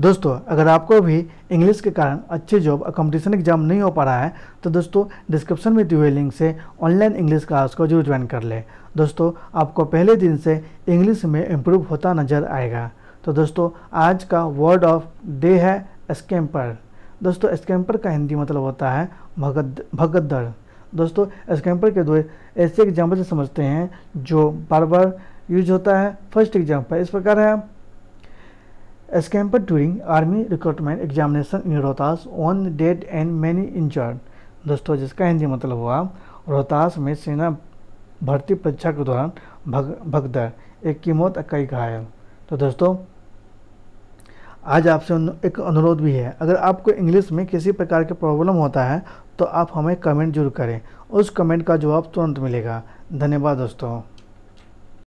दोस्तों अगर आपको भी इंग्लिश के कारण अच्छे जॉब और कंपटीशन एग्जाम नहीं हो पा रहा है तो दोस्तों डिस्क्रिप्शन में दिए हुए लिंक से ऑनलाइन इंग्लिश क्लास को जरूर ज्वाइन कर लें दोस्तों आपको पहले दिन से इंग्लिश में इम्प्रूव होता नज़र आएगा तो दोस्तों आज का वर्ड ऑफ डे है स्कैम्पर दोस्तों स्कैम्पर का हिंदी मतलब होता है भगद भगदड़ दोस्तों स्कैम्पर के दो ऐसे एग्जाम्पल से समझते हैं जो बार बार यूज होता है फर्स्ट एग्जाम्पल इस प्रकार है Escaped during army recruitment examination in Rohtas, one dead and many injured. दोस्तों जिसका हिंदी मतलब हुआ रोहतास में सेना भर्ती परीक्षा के दौरान भग भगदड़ एक की मौत कई घायल तो दोस्तों आज आपसे एक अनुरोध भी है अगर आपको इंग्लिश में किसी प्रकार के प्रॉब्लम होता है तो आप हमें कमेंट जरूर करें उस कमेंट का जवाब तुरंत मिलेगा धन्यवाद दोस्तों